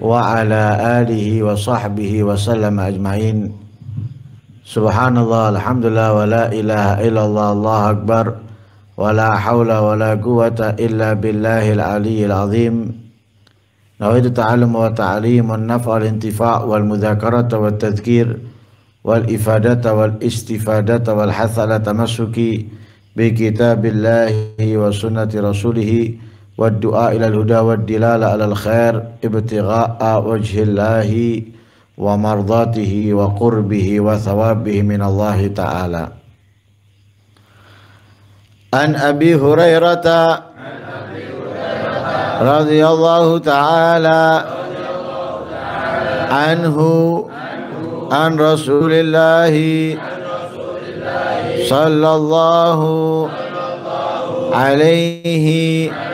وعلى آله وصحبه وسلم أجمعين سبحان الله الحمد لله ولا إله إلا الله الله أكبر ولا حول ولا قوة إلا بالله العلي العظيم نريد التعلم والتعليم والنفع والانتفاع والمذاكرة والتذكير والإفادة والاستفادة والحث على تمسك بكتاب الله وسنة رسوله والدعاء إلى الهدى والدلالة على الخير ابتغاء وجه الله ومرضاته وقربه وثوابه من الله تعالى عن أبي هريرة رضي الله تعالى عنه عن رسول الله صلى الله عليه وسلم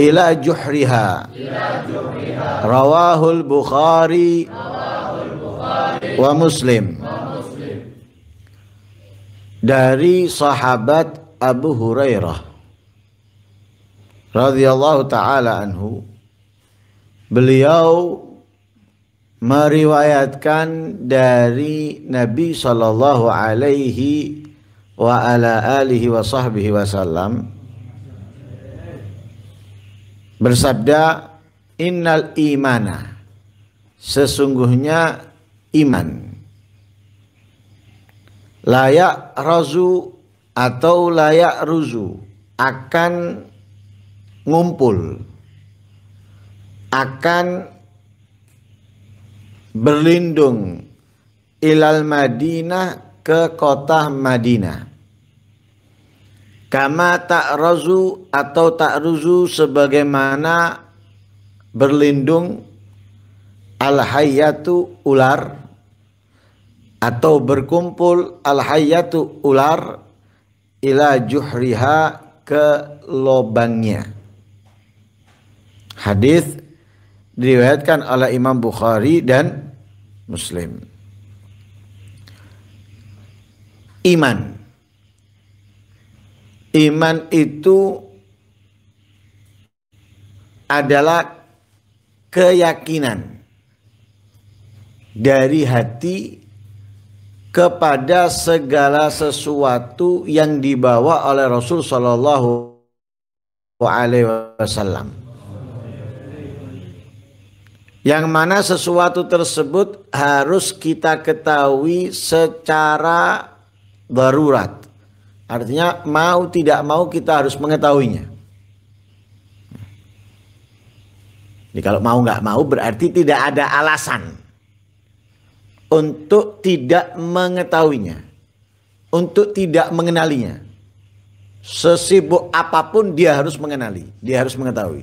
ila juhriha, rawahul bukhari, wa muslim dari sahabat Abu Hurairah radhiyallahu taala anhu beliau meriwayatkan dari Nabi sallallahu alaihi wa ala alihi wa sahbihi wasallam bersabda innal imana sesungguhnya iman layak rozu atau layak ruzu akan ngumpul akan berlindung ilal Madinah ke kota Madinah Kama rozu atau tak ruzu sebagaimana berlindung al ular atau berkumpul al ular ila juhriha ke lobangnya. Hadis diriwayatkan oleh Imam Bukhari dan Muslim. Iman Iman itu adalah keyakinan dari hati kepada segala sesuatu yang dibawa oleh Rasul Shallallahu Alaihi Wasallam. Yang mana sesuatu tersebut harus kita ketahui secara darurat. Artinya mau tidak mau kita harus mengetahuinya. Jadi kalau mau nggak mau berarti tidak ada alasan untuk tidak mengetahuinya, untuk tidak mengenalinya. Sesibuk apapun dia harus mengenali, dia harus mengetahui.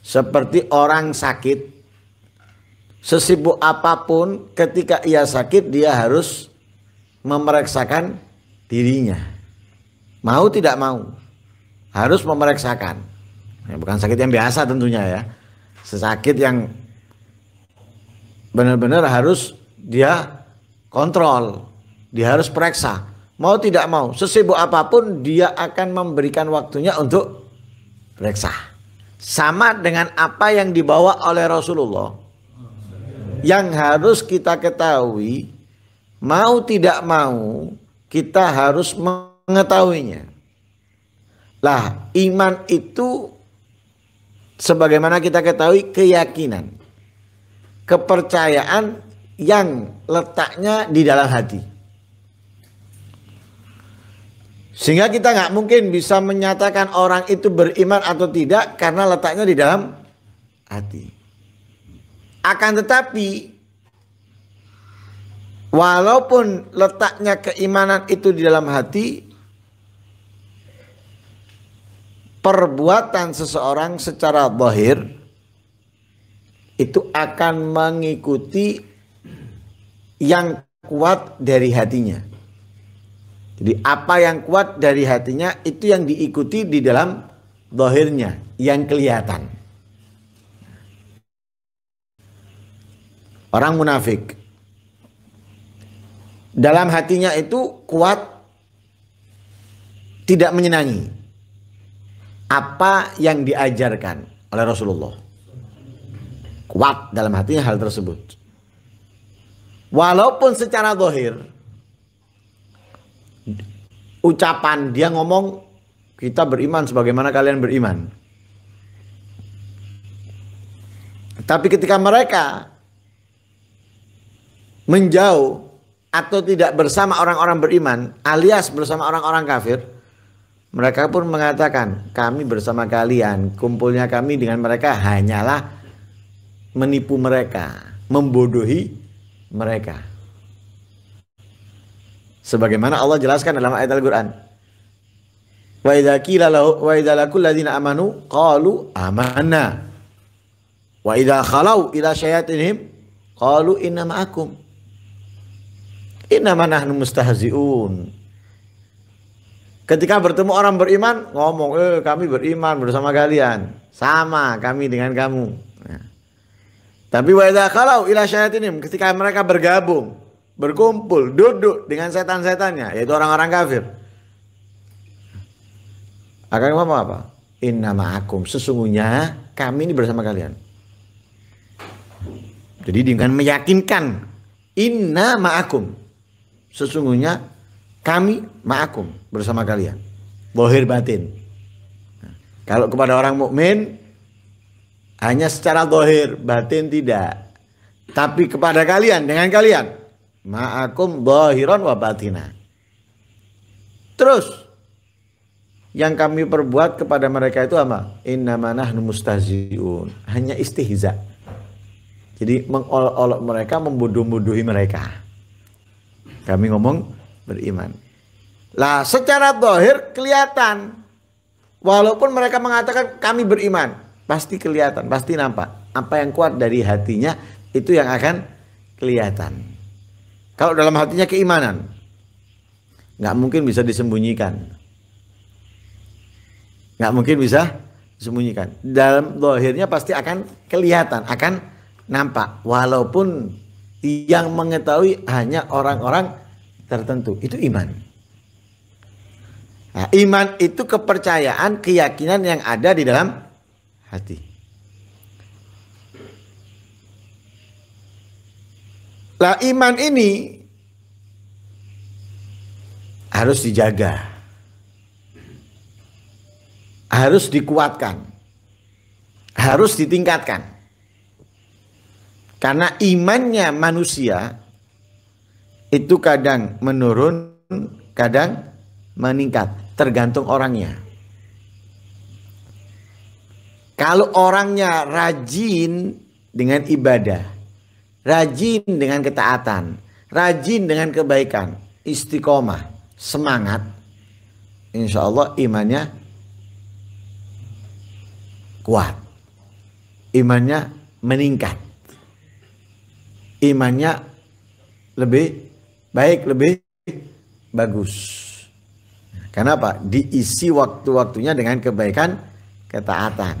Seperti orang sakit, sesibuk apapun ketika ia sakit dia harus memeriksakan dirinya mau tidak mau harus memeriksakan. Ya, bukan sakit yang biasa tentunya ya. Sesakit yang benar-benar harus dia kontrol, dia harus periksa. Mau tidak mau, sesibuk apapun dia akan memberikan waktunya untuk periksa. Sama dengan apa yang dibawa oleh Rasulullah. Yang harus kita ketahui, mau tidak mau kita harus mengetahuinya. Lah, iman itu sebagaimana kita ketahui keyakinan, kepercayaan yang letaknya di dalam hati. Sehingga kita nggak mungkin bisa menyatakan orang itu beriman atau tidak karena letaknya di dalam hati. Akan tetapi walaupun letaknya keimanan itu di dalam hati, perbuatan seseorang secara bahir itu akan mengikuti yang kuat dari hatinya. Jadi apa yang kuat dari hatinya itu yang diikuti di dalam dohirnya, yang kelihatan. Orang munafik. Dalam hatinya itu kuat tidak menyenangi apa yang diajarkan oleh Rasulullah. Kuat dalam hatinya hal tersebut. Walaupun secara dohir, ucapan dia ngomong, kita beriman sebagaimana kalian beriman. Tapi ketika mereka menjauh atau tidak bersama orang-orang beriman, alias bersama orang-orang kafir, mereka pun mengatakan, kami bersama kalian, kumpulnya kami dengan mereka hanyalah menipu mereka, membodohi mereka. Sebagaimana Allah jelaskan dalam ayat Al-Quran. Wa idza wa idza lakul amanu qalu amanna. Wa idha khalau ila syayatinihim qalu innama akum innama nahnu mustahzi'un. Ketika bertemu orang beriman, ngomong, eh kami beriman bersama kalian. Sama kami dengan kamu. Nah. Tapi wadah kalau ilah ini, ketika mereka bergabung, berkumpul, duduk dengan setan-setannya, yaitu orang-orang kafir. Akan ngomong apa? Inna ma'akum. Sesungguhnya kami ini bersama kalian. Jadi dengan meyakinkan Inna ma'akum. Sesungguhnya kami ma'akum bersama kalian. Bohir batin. Nah, kalau kepada orang mukmin hanya secara bohir batin tidak. Tapi kepada kalian dengan kalian ma'akum bohiron wa batina. Terus yang kami perbuat kepada mereka itu apa? Innamanah mustaziun. Hanya istihza. Jadi mengolok-olok mereka, membodoh-bodohi mereka. Kami ngomong beriman. Lah secara dohir kelihatan. Walaupun mereka mengatakan kami beriman. Pasti kelihatan, pasti nampak. Apa yang kuat dari hatinya itu yang akan kelihatan. Kalau dalam hatinya keimanan. Nggak mungkin bisa disembunyikan. Nggak mungkin bisa disembunyikan. Dalam dohirnya pasti akan kelihatan, akan nampak. Walaupun yang mengetahui hanya orang-orang tertentu. Itu iman. Nah, iman itu kepercayaan, keyakinan yang ada di dalam hati. Lah iman ini harus dijaga. Harus dikuatkan. Harus ditingkatkan. Karena imannya manusia itu kadang menurun, kadang meningkat, tergantung orangnya. Kalau orangnya rajin dengan ibadah, rajin dengan ketaatan, rajin dengan kebaikan, istiqomah, semangat, insya Allah imannya kuat, imannya meningkat, imannya lebih baik lebih bagus. Kenapa? Diisi waktu-waktunya dengan kebaikan, ketaatan.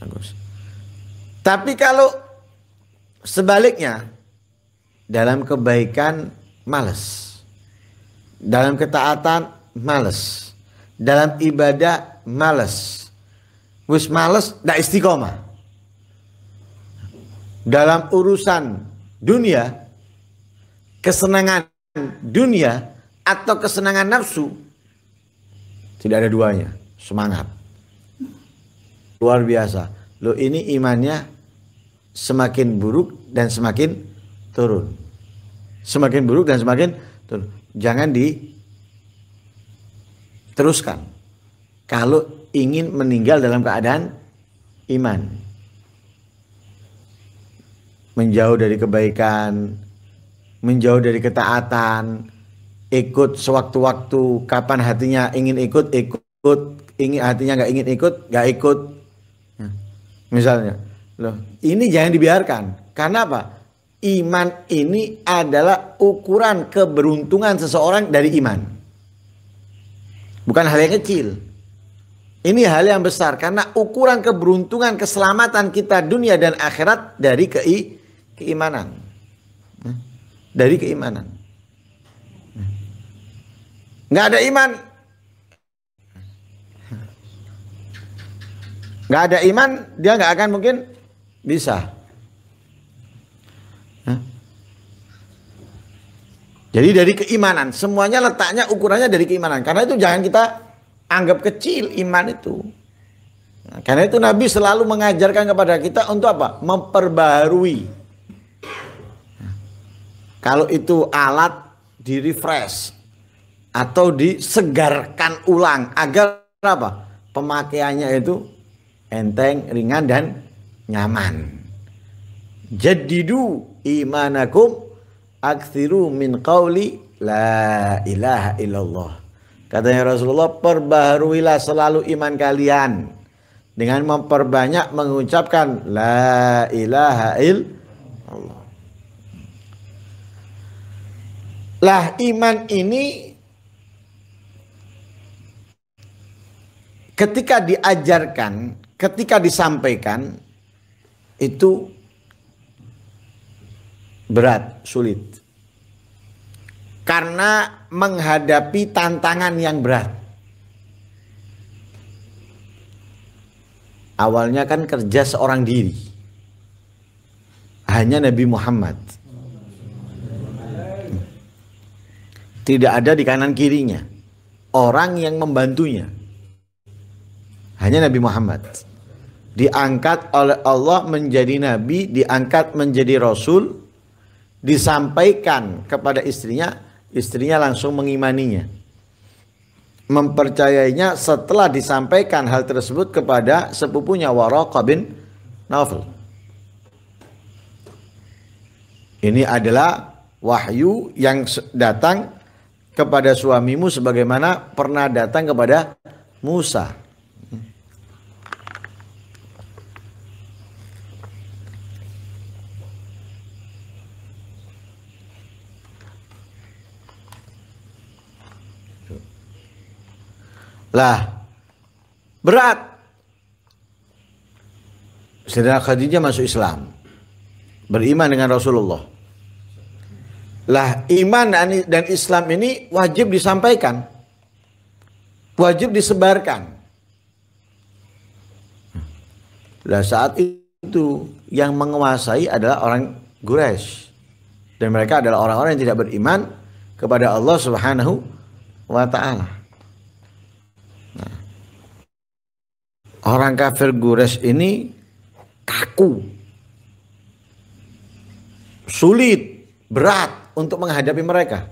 Bagus. Tapi kalau sebaliknya dalam kebaikan males. Dalam ketaatan males. Dalam ibadah males. Wis males tidak istiqomah. Dalam urusan dunia kesenangan dunia atau kesenangan nafsu, tidak ada duanya. Semangat. Luar biasa. Lo ini imannya semakin buruk dan semakin turun. Semakin buruk dan semakin turun. Jangan diteruskan. Kalau ingin meninggal dalam keadaan iman. Menjauh dari kebaikan, menjauh dari ketaatan, ikut sewaktu-waktu kapan hatinya ingin ikut ikut, ingin hatinya nggak ingin ikut nggak ikut. Ya, misalnya, loh ini jangan dibiarkan. Karena apa? Iman ini adalah ukuran keberuntungan seseorang dari iman. Bukan hal yang kecil. Ini hal yang besar karena ukuran keberuntungan keselamatan kita dunia dan akhirat dari kei keimanan dari keimanan. Nggak ada iman. Nggak ada iman, dia nggak akan mungkin bisa. Jadi dari keimanan, semuanya letaknya ukurannya dari keimanan. Karena itu jangan kita anggap kecil iman itu. Karena itu Nabi selalu mengajarkan kepada kita untuk apa? Memperbarui kalau itu alat di refresh atau disegarkan ulang agar apa? Pemakaiannya itu enteng, ringan dan nyaman. Jadidu imanakum aksiru min qawli la ilaha illallah. Katanya Rasulullah, perbaharuilah selalu iman kalian dengan memperbanyak mengucapkan la ilaha illallah Lah iman ini ketika diajarkan, ketika disampaikan itu berat, sulit. Karena menghadapi tantangan yang berat. Awalnya kan kerja seorang diri. Hanya Nabi Muhammad Tidak ada di kanan kirinya orang yang membantunya. Hanya Nabi Muhammad. Diangkat oleh Allah menjadi nabi, diangkat menjadi rasul, disampaikan kepada istrinya, istrinya langsung mengimaninya. Mempercayainya setelah disampaikan hal tersebut kepada sepupunya Waraqah bin Naufal. Ini adalah wahyu yang datang kepada suamimu sebagaimana pernah datang kepada Musa. Lah, berat. Sedangkan Khadijah masuk Islam. Beriman dengan Rasulullah. Lah iman dan Islam ini wajib disampaikan. Wajib disebarkan. Lah saat itu yang menguasai adalah orang Quraisy dan mereka adalah orang-orang yang tidak beriman kepada Allah Subhanahu wa taala. Nah. orang kafir gures ini kaku, sulit, berat untuk menghadapi mereka.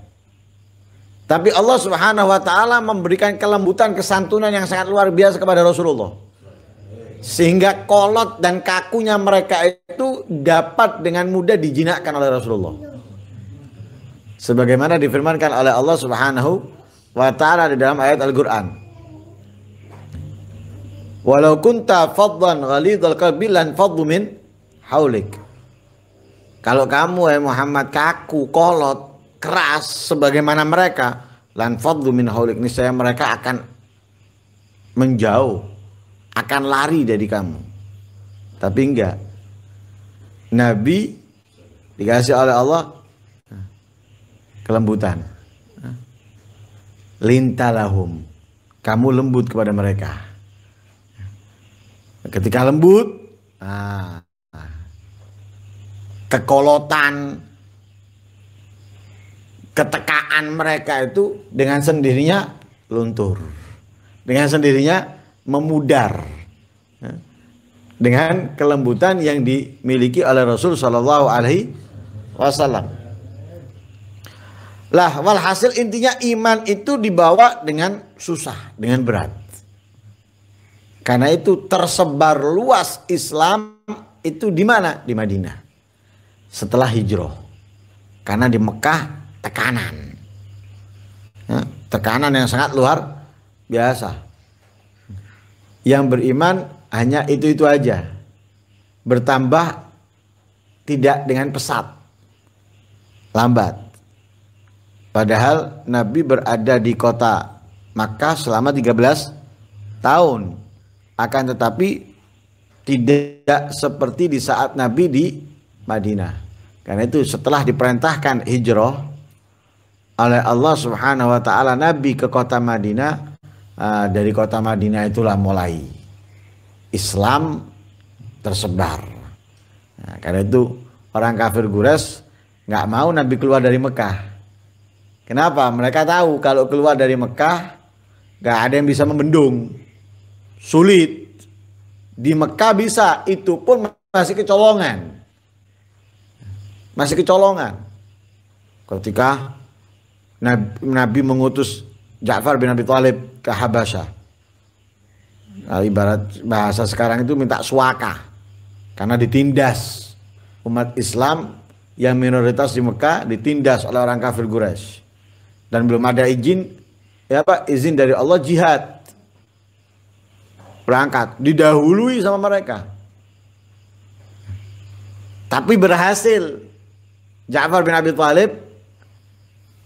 Tapi Allah Subhanahu wa taala memberikan kelembutan kesantunan yang sangat luar biasa kepada Rasulullah. Sehingga kolot dan kakunya mereka itu dapat dengan mudah dijinakkan oleh Rasulullah. Sebagaimana difirmankan oleh Allah Subhanahu wa taala di dalam ayat Al-Qur'an. Walau kunta faddan ghalidhal qalbi lan haulik. Kalau kamu eh Muhammad kaku, kolot, keras sebagaimana mereka, lan fadlu min haulik niscaya mereka akan menjauh, akan lari dari kamu. Tapi enggak. Nabi dikasih oleh Allah eh, kelembutan. Eh, lintalahum. Kamu lembut kepada mereka. Eh, ketika lembut, ah, kekolotan, ketekaan mereka itu dengan sendirinya luntur, dengan sendirinya memudar, ya, dengan kelembutan yang dimiliki oleh Rasul Shallallahu Alaihi Wasallam. Lah, walhasil intinya iman itu dibawa dengan susah, dengan berat. Karena itu tersebar luas Islam itu di mana? Di Madinah setelah hijrah. Karena di Mekah tekanan. Ya, tekanan yang sangat luar biasa. Yang beriman hanya itu-itu aja. Bertambah tidak dengan pesat. Lambat. Padahal Nabi berada di kota Makkah selama 13 tahun. Akan tetapi tidak seperti di saat Nabi di Madinah. Karena itu setelah diperintahkan hijrah oleh Allah Subhanahu wa taala Nabi ke kota Madinah, eh, dari kota Madinah itulah mulai Islam tersebar. Nah, karena itu orang kafir Gures nggak mau Nabi keluar dari Mekah. Kenapa? Mereka tahu kalau keluar dari Mekah nggak ada yang bisa membendung, sulit. Di Mekah bisa, itu pun masih kecolongan masih kecolongan. Ketika Nabi, Nabi mengutus Ja'far bin Abi Thalib ke Habasyah. Nah, ibarat bahasa sekarang itu minta suaka karena ditindas umat Islam yang minoritas di Mekah ditindas oleh orang kafir Quraisy dan belum ada izin ya Pak izin dari Allah jihad berangkat didahului sama mereka tapi berhasil Ja'far bin Abi Thalib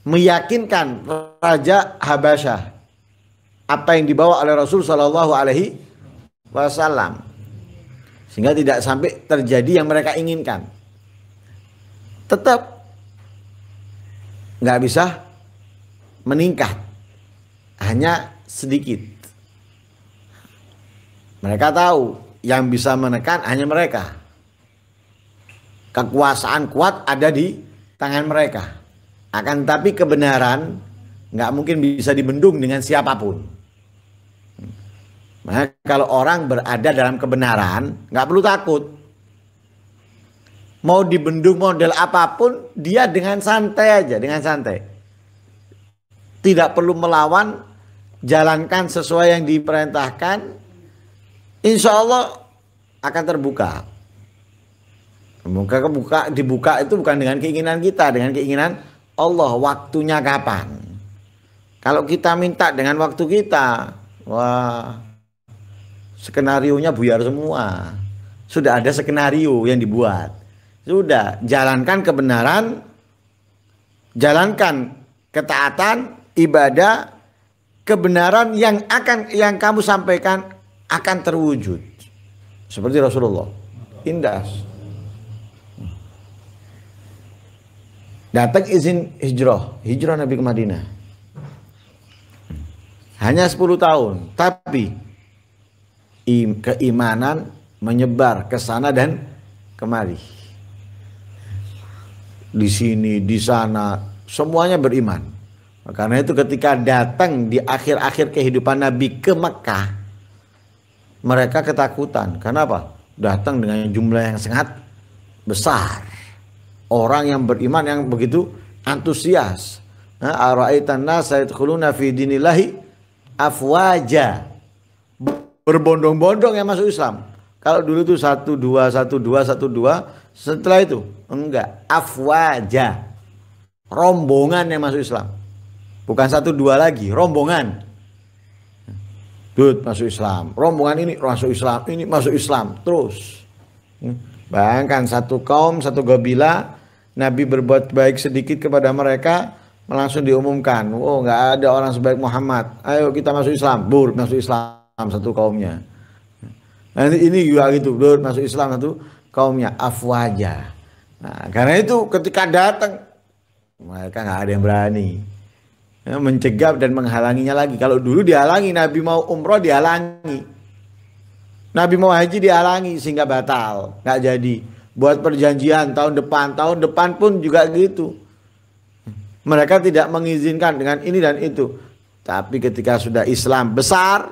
meyakinkan Raja Habasyah apa yang dibawa oleh Rasul Shallallahu Alaihi Wasallam sehingga tidak sampai terjadi yang mereka inginkan tetap nggak bisa meningkat hanya sedikit mereka tahu yang bisa menekan hanya mereka kekuasaan kuat ada di tangan mereka. Akan tapi kebenaran nggak mungkin bisa dibendung dengan siapapun. Hmm. Maka kalau orang berada dalam kebenaran nggak perlu takut. Mau dibendung model apapun dia dengan santai aja, dengan santai. Tidak perlu melawan, jalankan sesuai yang diperintahkan. Insya Allah akan terbuka Buka kebuka dibuka itu bukan dengan keinginan kita, dengan keinginan Allah waktunya kapan. Kalau kita minta dengan waktu kita, wah skenarionya buyar semua. Sudah ada skenario yang dibuat. Sudah, jalankan kebenaran, jalankan ketaatan, ibadah, kebenaran yang akan yang kamu sampaikan akan terwujud. Seperti Rasulullah. Indah. Datang izin hijrah, hijrah Nabi ke Madinah. Hanya 10 tahun, tapi keimanan menyebar ke sana dan kemari. Di sini, di sana, semuanya beriman. Karena itu ketika datang di akhir-akhir kehidupan Nabi ke Mekah, mereka ketakutan. Kenapa? Datang dengan jumlah yang sangat besar orang yang beriman yang begitu antusias. Ara'aitan nas yadkhuluna fi dinillahi afwaja. Berbondong-bondong yang masuk Islam. Kalau dulu itu satu dua satu dua satu dua, setelah itu enggak afwaja, rombongan yang masuk Islam, bukan satu dua lagi, rombongan. Dud masuk Islam, rombongan ini masuk Islam, ini masuk Islam terus. Hmm. Bayangkan satu kaum satu gabila Nabi berbuat baik sedikit kepada mereka langsung diumumkan, oh nggak ada orang sebaik Muhammad. Ayo kita masuk Islam, bur masuk Islam satu kaumnya. Nah, ini juga gitu, bur masuk Islam satu kaumnya afwaja. Nah, karena itu ketika datang mereka nggak ada yang berani ya, mencegah dan menghalanginya lagi. Kalau dulu dihalangi, Nabi mau umroh dihalangi, Nabi mau haji dihalangi sehingga batal, nggak jadi buat perjanjian tahun depan, tahun depan pun juga gitu. Mereka tidak mengizinkan dengan ini dan itu. Tapi ketika sudah Islam besar,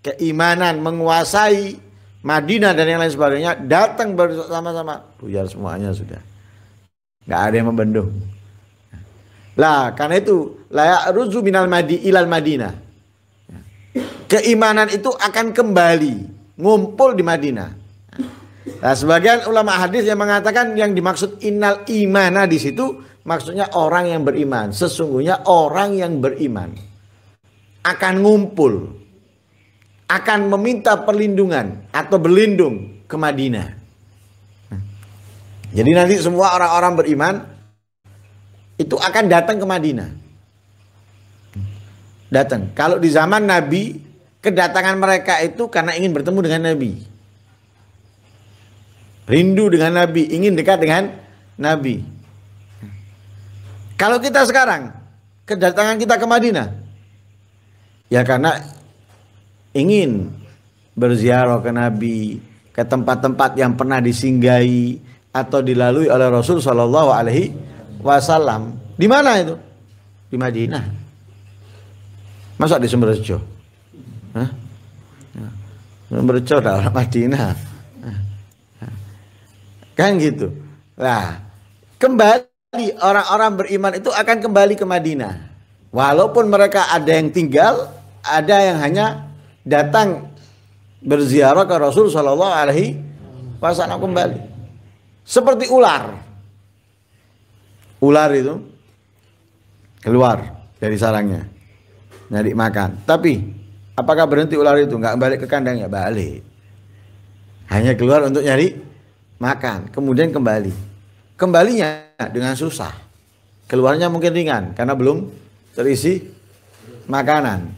keimanan menguasai Madinah dan yang lain sebagainya, datang bersama-sama. Buyar semuanya sudah. Nggak ada yang membendung. Lah, karena itu layak ruzu minal madi ilal Madinah. Keimanan itu akan kembali ngumpul di Madinah. Nah, sebagian ulama hadis yang mengatakan yang dimaksud inal imana di situ maksudnya orang yang beriman. Sesungguhnya orang yang beriman akan ngumpul, akan meminta perlindungan atau berlindung ke Madinah. Jadi nanti semua orang-orang beriman itu akan datang ke Madinah. Datang. Kalau di zaman Nabi, kedatangan mereka itu karena ingin bertemu dengan Nabi rindu dengan Nabi, ingin dekat dengan Nabi. Kalau kita sekarang kedatangan kita ke Madinah, ya karena ingin berziarah ke Nabi, ke tempat-tempat yang pernah disinggahi atau dilalui oleh Rasul Shallallahu Alaihi Wasallam. Di mana itu? Di Madinah. Masa di Sumberjo? Hah? Sumberjo dah orang Madinah. Kan gitu. Nah, kembali orang-orang beriman itu akan kembali ke Madinah. Walaupun mereka ada yang tinggal, ada yang hanya datang berziarah ke Rasul Shallallahu Alaihi Wasallam kembali. Seperti ular, ular itu keluar dari sarangnya nyari makan. Tapi apakah berhenti ular itu? Nggak balik ke kandangnya? Balik. Hanya keluar untuk nyari makan, kemudian kembali. Kembalinya dengan susah. Keluarnya mungkin ringan karena belum terisi makanan.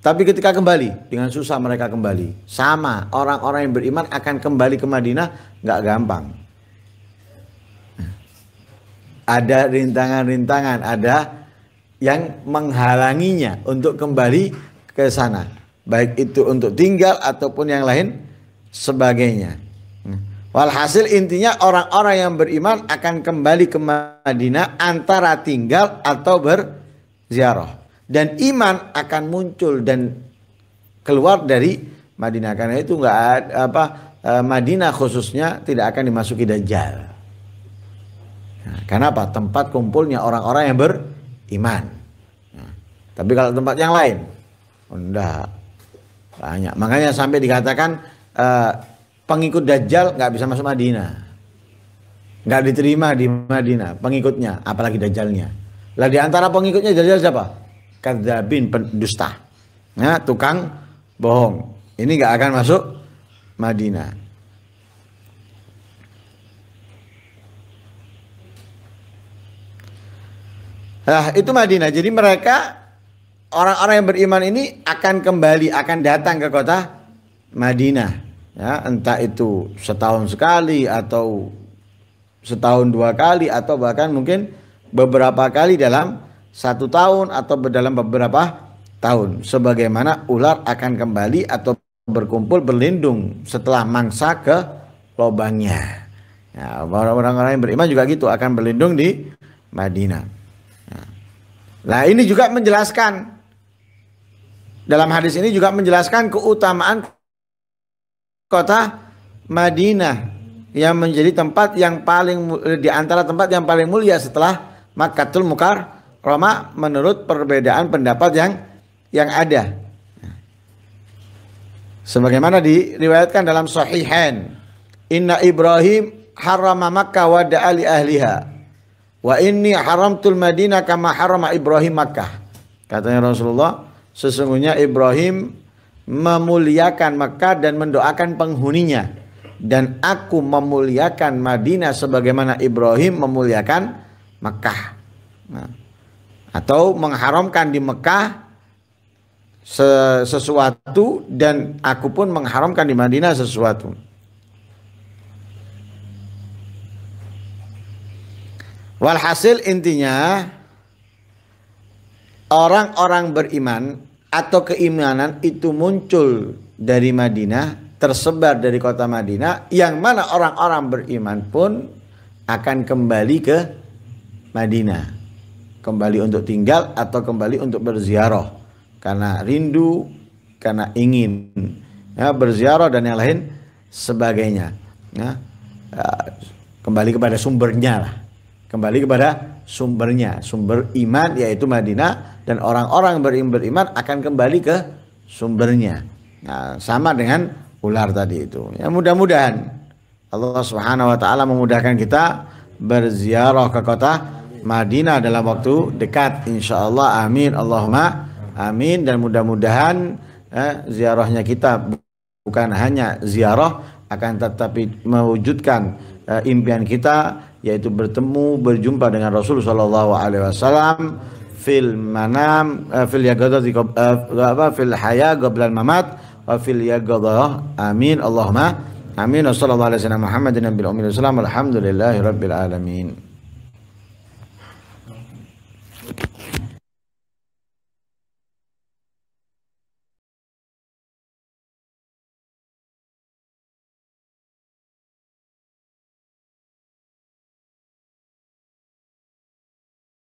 Tapi ketika kembali, dengan susah mereka kembali. Sama, orang-orang yang beriman akan kembali ke Madinah, nggak gampang. Ada rintangan-rintangan, ada yang menghalanginya untuk kembali ke sana. Baik itu untuk tinggal ataupun yang lain sebagainya. Walhasil intinya orang-orang yang beriman akan kembali ke Madinah antara tinggal atau berziarah. Dan iman akan muncul dan keluar dari Madinah. Karena itu nggak apa e, Madinah khususnya tidak akan dimasuki Dajjal. Nah, karena apa? Tempat kumpulnya orang-orang yang beriman. Nah, tapi kalau tempat yang lain, enggak. Banyak. Makanya sampai dikatakan e, pengikut Dajjal nggak bisa masuk Madinah. Nggak diterima di Madinah pengikutnya, apalagi Dajjalnya. Lah di antara pengikutnya Dajjal siapa? Kadzabin pendusta. Nah, tukang bohong. Ini nggak akan masuk Madinah. Nah, itu Madinah. Jadi mereka orang-orang yang beriman ini akan kembali, akan datang ke kota Madinah ya entah itu setahun sekali atau setahun dua kali atau bahkan mungkin beberapa kali dalam satu tahun atau dalam beberapa tahun sebagaimana ular akan kembali atau berkumpul berlindung setelah mangsa ke lubangnya ya, orang-orang yang beriman juga gitu akan berlindung di Madinah nah ini juga menjelaskan dalam hadis ini juga menjelaskan keutamaan kota Madinah yang menjadi tempat yang paling eh, di antara tempat yang paling mulia setelah Makkatul Mukar Roma menurut perbedaan pendapat yang yang ada. Sebagaimana diriwayatkan dalam Sahihain, Inna Ibrahim harama Makkah wa da'ali ahliha. Wa inni haramtul Madinah kama harama Ibrahim Makkah. Katanya Rasulullah, sesungguhnya Ibrahim memuliakan Mekah dan mendoakan penghuninya dan aku memuliakan Madinah sebagaimana Ibrahim memuliakan Mekah nah, atau mengharamkan di Mekah sesuatu dan aku pun mengharamkan di Madinah sesuatu. Walhasil intinya orang-orang beriman atau keimanan itu muncul dari Madinah, tersebar dari kota Madinah, yang mana orang-orang beriman pun akan kembali ke Madinah. Kembali untuk tinggal atau kembali untuk berziarah. Karena rindu, karena ingin ya, berziarah dan yang lain sebagainya. Ya, ah, kembali kepada sumbernya lah. Kembali kepada sumbernya. Sumber iman yaitu Madinah dan orang-orang beriman akan kembali ke sumbernya. Nah, sama dengan ular tadi itu. Ya mudah-mudahan Allah Subhanahu wa taala memudahkan kita berziarah ke kota Madinah dalam waktu dekat insya Allah amin Allahumma amin dan mudah-mudahan eh, ziarahnya kita bukan hanya ziarah akan tetapi mewujudkan eh, impian kita yaitu bertemu berjumpa dengan Rasul Shallallahu Alaihi Wasallam fil manam uh, fil yagadah eh, uh, fil haya qablan mamat wa fil yagadah amin Allahumma amin sallallahu alaihi wasallam Muhammadin nabil ummi alhamdulillahi rabbil alamin